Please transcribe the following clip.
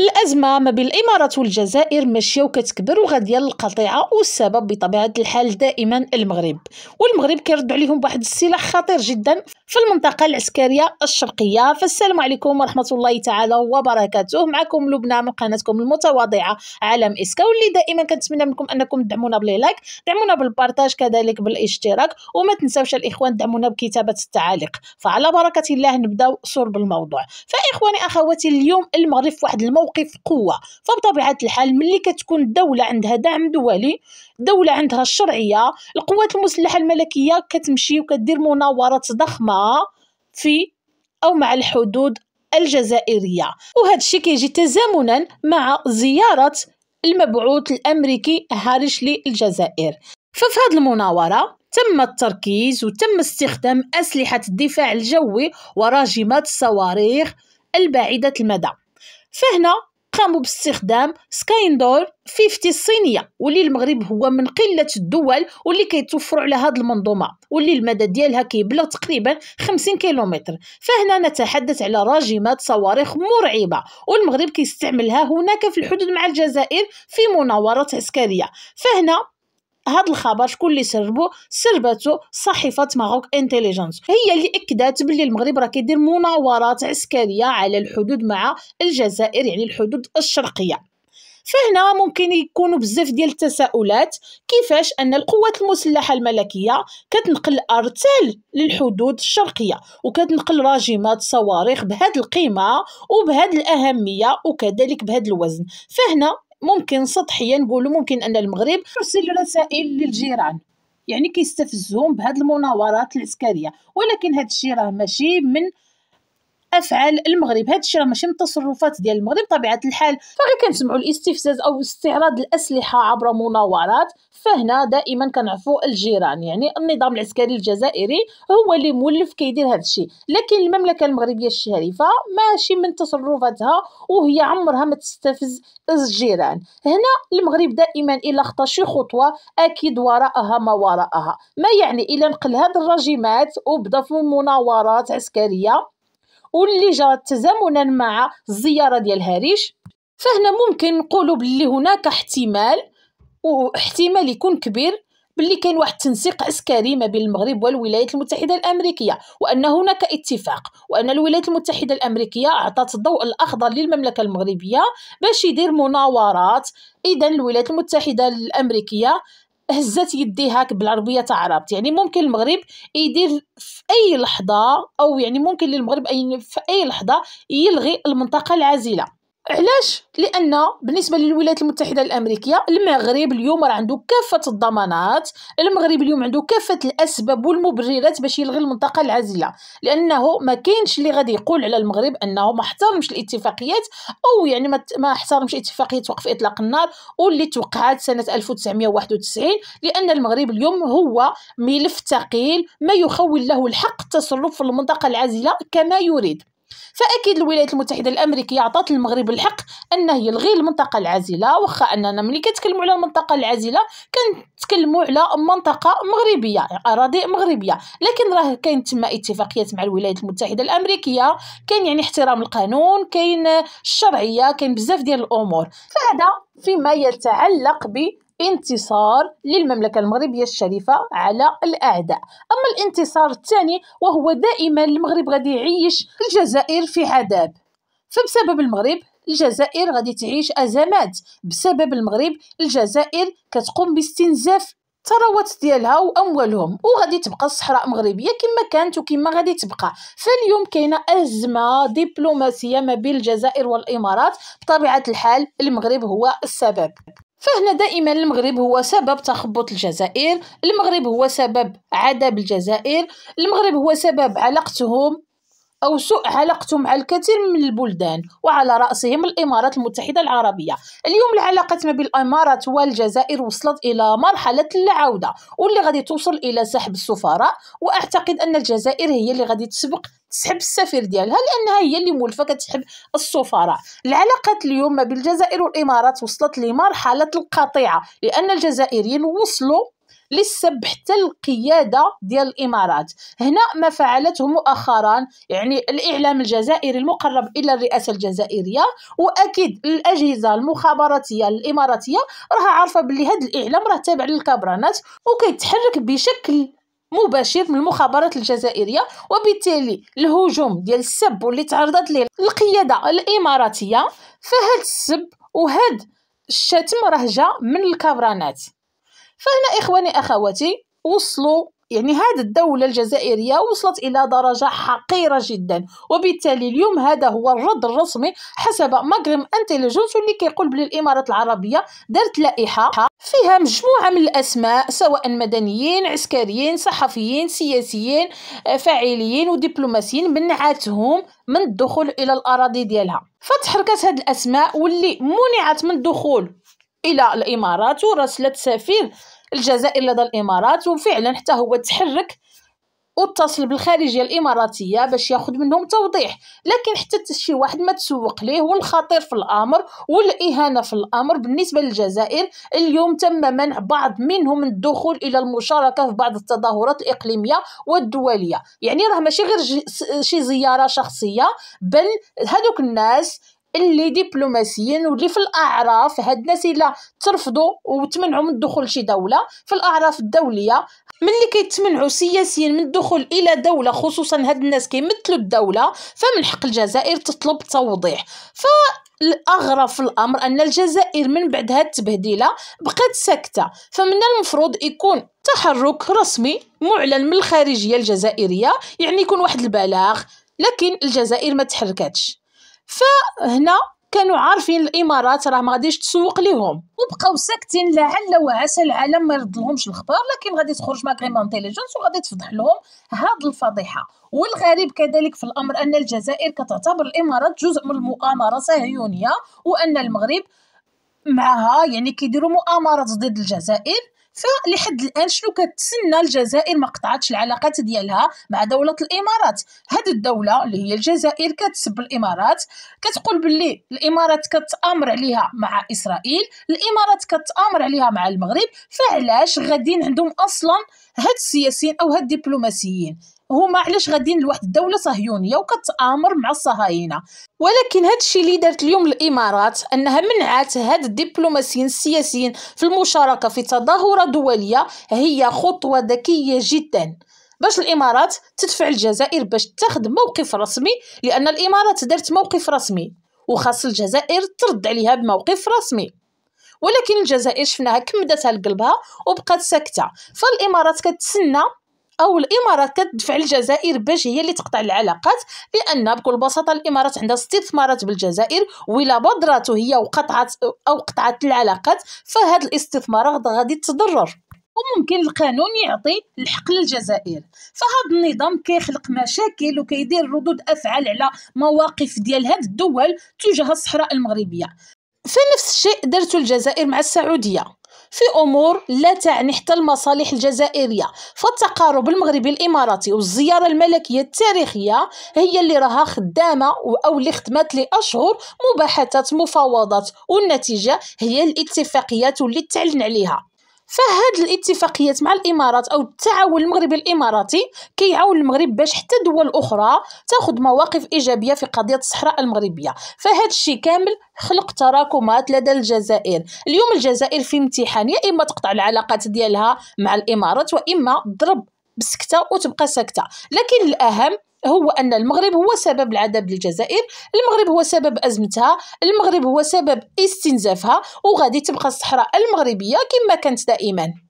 الازمه ما بين الامارات والجزائر ماشيه وكتكبر وغاديه للقطيعه والسبب بطبيعه الحال دائما المغرب والمغرب كيرد عليهم بواحد السلاح خطير جدا في المنطقه العسكريه الشرقيه فالسلام عليكم ورحمه الله تعالى وبركاته معكم لبنى من قناتكم المتواضعه عالم اسكا واللي دائما كنتمنى منكم انكم تدعمونا باللايك دعمونا بالبارتاج كذلك بالاشتراك وما تنساوش الاخوان دعمونا بكتابه التعاليق فعلى بركه الله نبداو صور بالموضوع فاخواني اخواتي اليوم المغرب في واحد الموضوع موقف قوه فبطبيعه الحال ملي كتكون الدوله عندها دعم دولي دوله عندها الشرعيه القوات المسلحه الملكيه كتمشي وكدير مناورات ضخمه في او مع الحدود الجزائريه وهذا الشيء كيجي تزامنا مع زياره المبعوث الامريكي هارش للجزائر ففي هذه المناوره تم التركيز وتم استخدام أسلحة الدفاع الجوي وراجمات الصواريخ البعيدة المدى فهنا قاموا باستخدام سكايندور 50 الصينيه واللي المغرب هو من قله الدول واللي كيتوفروا على هذه المنظومه واللي المدى ديالها كيبلغ تقريبا 50 كيلومتر فهنا نتحدث على راجمات صواريخ مرعبه والمغرب كيستعملها هناك في الحدود مع الجزائر في مناورات عسكريه فهنا هاد الخبر شكون اللي سربو سربته صحيفه ماروك انتليجنس هي اللي اكدت باللي المغرب راه كيدير مناورات عسكريه على الحدود مع الجزائر يعني الحدود الشرقيه فهنا ممكن يكونوا بزاف ديال التساؤلات كيفاش ان القوات المسلحه الملكيه كتنقل ارتال للحدود الشرقيه وكتنقل راجمات صواريخ بهاد القيمه وبهذه الاهميه وكذلك بهاد الوزن فهنا ممكن سطحيا نقولوا ممكن ان المغرب يرسل رسائل للجيران يعني كيستفزهم بهذه المناورات العسكريه ولكن هذا الشيء راه ماشي من افعال المغرب هذا الشيء راه ماشي من التصرفات ديال المغرب بطبيعه الحال فغير كنسمعوا الاستفزاز او استعراض الاسلحه عبر مناورات فهنا دائما كنعرفوا الجيران يعني النظام العسكري الجزائري هو اللي مولف كيدير هذا الشيء لكن المملكه المغربيه الشريفه ماشي من تصرفاتها وهي عمرها ما تستفز الجيران هنا المغرب دائما الا خطا شي خطوه اكيد وراءها ما وراءها ما يعني الا نقل هذه الرجيمات وبدا في مناورات عسكريه واللي جرت تزامنا مع الزياره ديال هاريش فهنا ممكن نقولوا باللي هناك احتمال واحتمال يكون كبير باللي كاين واحد التنسيق عسكري ما بين المغرب والولايات المتحده الامريكيه وان هناك اتفاق وان الولايات المتحده الامريكيه اعطت الضوء الاخضر للمملكه المغربيه باش يدير مناورات اذا الولايات المتحده الامريكيه هزات يديهاك هاك بالعربيه تاع عربت يعني ممكن المغرب يدير في اي لحظه او يعني ممكن للمغرب اي في اي لحظه يلغي المنطقه العازله علاش لان بالنسبه للولايات المتحده الامريكيه المغرب اليوم راه عنده كافه الضمانات المغرب اليوم عنده كافه الاسباب والمبررات باش يلغي المنطقه العازله لانه ما كاينش اللي غادي يقول على المغرب انه ما احترمش الاتفاقيات او يعني ما احترمش اتفاقيه وقف اطلاق النار واللي توقعت سنه 1991 لان المغرب اليوم هو ملف ثقيل ما يخول له الحق التصرف في المنطقه العازله كما يريد فأكيد الولايات المتحدة الأمريكية عطات المغرب الحق أنه يلغي المنطقة العازلة واخا أننا ملي كنتكلموا على المنطقة العازلة كنتكلموا على منطقة مغربية أراضي مغربية لكن راه كاين تما اتفاقيات مع الولايات المتحدة الأمريكية كاين يعني احترام القانون كاين الشرعية كاين بزاف ديال الأمور فهذا فيما يتعلق ب انتصار للمملكة المغربية الشريفة على الأعداء أما الانتصار الثاني وهو دائما المغرب غادي يعيش الجزائر في عذاب فبسبب المغرب الجزائر غادي تعيش أزمات بسبب المغرب الجزائر كتقوم باستنزاف الثروات ديالها واموالهم وغادي تبقى الصحراء مغربيه كما كانت وكما غادي تبقى فاليوم كاينه ازمه دبلوماسيه ما بين الجزائر والامارات بطبيعه الحال المغرب هو السبب فهنا دائما المغرب هو سبب تخبط الجزائر المغرب هو سبب عذاب الجزائر المغرب هو سبب علاقتهم أو سوء علاقتهم مع الكثير من البلدان وعلى رأسهم الإمارات المتحدة العربية اليوم العلاقات ما بين الإمارات والجزائر وصلت إلى مرحلة العوده واللي غادي توصل إلى سحب السفراء وأعتقد أن الجزائر هي اللي غادي تسبق تسحب السفير ديالها لانها هي اللي مولفه كتحب السفراء العلاقات اليوم ما بين الجزائر والامارات وصلت لمرحله القطيعه لان الجزائريين وصلوا للسب حتى القياده ديال الامارات هنا ما فعلته مؤخرا يعني الاعلام الجزائري المقرب الى الرئاسه الجزائريه واكيد الاجهزه المخابراتيه الاماراتيه راها عارفه بلي هذا الاعلام راه تابع للكبرانات وكيتحرك بشكل مباشر من المخابرات الجزائريه وبالتالي الهجوم ديال السب واللي تعرضت ليه القياده الاماراتيه فهاد السب وهاد الشتم راه جا من الكبرانات فهنا اخواني اخواتي وصلوا يعني هذه الدولة الجزائرية وصلت إلى درجة حقيرة جدا وبالتالي اليوم هذا هو الرد الرسمي حسب مجرم انتليجنس اللي كيقول بلي الإمارات العربية دارت لائحة فيها مجموعة من الأسماء سواء مدنيين عسكريين صحفيين سياسيين فاعلين ودبلوماسيين منعتهم من الدخول إلى الأراضي ديالها فتحركت هذه الأسماء واللي منعت من الدخول إلى الإمارات ورسلت سفير الجزائر لدى الامارات وفعلا حتى هو تحرك واتصل بالخارجيه الاماراتيه باش ياخذ منهم توضيح لكن حتى شي واحد ما تسوق ليه والخطير في الامر والاهانه في الامر بالنسبه للجزائر اليوم تم منع بعض منهم من الدخول الى المشاركه في بعض التظاهرات الاقليميه والدوليه يعني راه ماشي غير شي زياره شخصيه بل هذوك الناس اللي دبلوماسيين واللي في الاعراف هاد الناس الا ترفضوا وتمنعوا من الدخول لشي دوله في الاعراف الدوليه ملي كيتمنعوا سياسيا من الدخول الى دوله خصوصا هاد الناس كيمثلوا الدوله فمن حق الجزائر تطلب توضيح ف الاغرب في الامر ان الجزائر من بعد هاد التبهديله بقات ساكته فمن المفروض يكون تحرك رسمي معلن من الخارجيه الجزائريه يعني يكون واحد البلاغ لكن الجزائر ما تحركاتش فهنا كانوا عارفين الامارات راه ما غاديش تسوق لهم وبقاو ساكتين لعل وعسى العالم ما لهمش الخبر لكن غادي تخرج ماكريم انتيليجنس وغادي تفضح لهم هاد الفضيحه والغريب كذلك في الامر ان الجزائر كتعتبر الامارات جزء من المؤامره صهيونيه وان المغرب معها يعني كيديروا مؤامرات ضد الجزائر فلحد الان شنو كتسنى الجزائر ما قطعتش العلاقات ديالها مع دوله الامارات هاد الدوله اللي هي الجزائر كتسب الامارات كتقول باللي الامارات كتامر عليها مع اسرائيل الامارات كتامر عليها مع المغرب فعلاش غاديين عندهم اصلا آه هاد السياسيين او هاد الدبلوماسيين هما علاش غاديين لواحد الدوله صهيونيه وكتامر مع الصهاينه ولكن هاد الشيء اللي دارت اليوم الامارات انها منعت هاد الدبلوماسيين السياسيين في المشاركه في تظاهره دوليه هي خطوه ذكيه جدا باش الامارات تدفع الجزائر باش تاخذ موقف رسمي لان الامارات دارت موقف رسمي وخاص الجزائر ترد عليها بموقف رسمي ولكن الجزائر شفناها على لقلبها وبقات ساكته فالامارات كتسنى او الامارات كتدفع الجزائر باش هي اللي تقطع العلاقات لان بكل بساطه الامارات عندها استثمارات بالجزائر ولا بادرته هي وقطعت او قطعت العلاقات فهاد الاستثمارات غادي تضرر وممكن القانون يعطي الحق للجزائر فهاد النظام كيخلق مشاكل وكيدير ردود افعال على مواقف ديال هاد الدول تجاه الصحراء المغربيه فنفس الشيء درته الجزائر مع السعوديه في امور لا تعني حتى المصالح الجزائريه فالتقارب المغربي الاماراتي والزياره الملكيه التاريخيه هي اللي راها خدامه او اللي خدمات لاشهر مباحثات مفاوضات والنتيجه هي الاتفاقيات واللي تعلن عليها فهاد الاتفاقيات مع الامارات او التعاون المغربي الاماراتي كيعاون المغرب باش حتى دول اخرى تاخذ مواقف ايجابيه في قضيه الصحراء المغربيه فهاد الشيء كامل خلق تراكمات لدى الجزائر اليوم الجزائر في امتحان يا اما تقطع العلاقات ديالها مع الامارات واما تضرب بسكته وتبقى ساكته لكن الاهم هو أن المغرب هو سبب العذاب للجزائر المغرب هو سبب أزمتها المغرب هو سبب استنزافها وغادي تبقى الصحراء المغربية كما كانت دائما